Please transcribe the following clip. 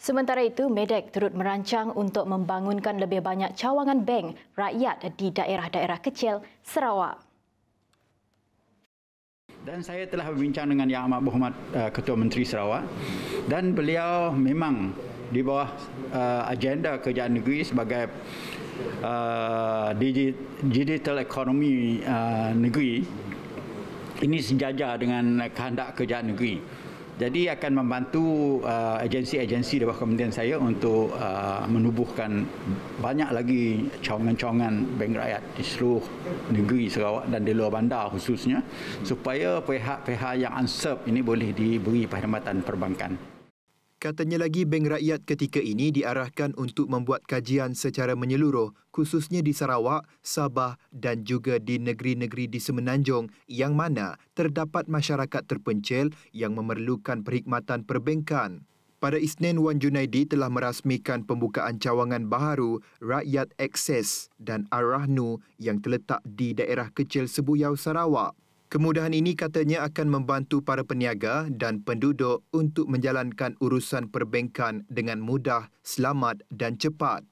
Sementara itu, Medek turut merancang untuk membangunkan lebih banyak cawangan bank rakyat di daerah-daerah kecil Sarawak. Dan saya telah berbincang dengan Yang Amat Berhormat uh, Ketua Menteri Sarawak dan beliau memang di bawah uh, agenda kerjaan negeri sebagai uh, digital ekonomi negeri ini sejajar dengan kehendak kerjaan negeri. Jadi akan membantu uh, agensi-agensi di bawah kementerian saya untuk uh, menubuhkan banyak lagi cawangan-cawangan bank rakyat di seluruh negeri Sarawak dan di luar bandar khususnya supaya pihak-pihak yang unserved ini boleh diberi perkhidmatan perbankan. Katanya lagi Bank Rakyat ketika ini diarahkan untuk membuat kajian secara menyeluruh khususnya di Sarawak, Sabah dan juga di negeri-negeri di Semenanjung yang mana terdapat masyarakat terpencil yang memerlukan perkhidmatan perbankan. Pada Isnin Wan Junaidi telah merasmikan pembukaan cawangan baharu Rakyat Access dan Arahnu yang terletak di daerah kecil Sebuyau Sarawak. Kemudahan ini katanya akan membantu para peniaga dan penduduk untuk menjalankan urusan perbankan dengan mudah, selamat dan cepat.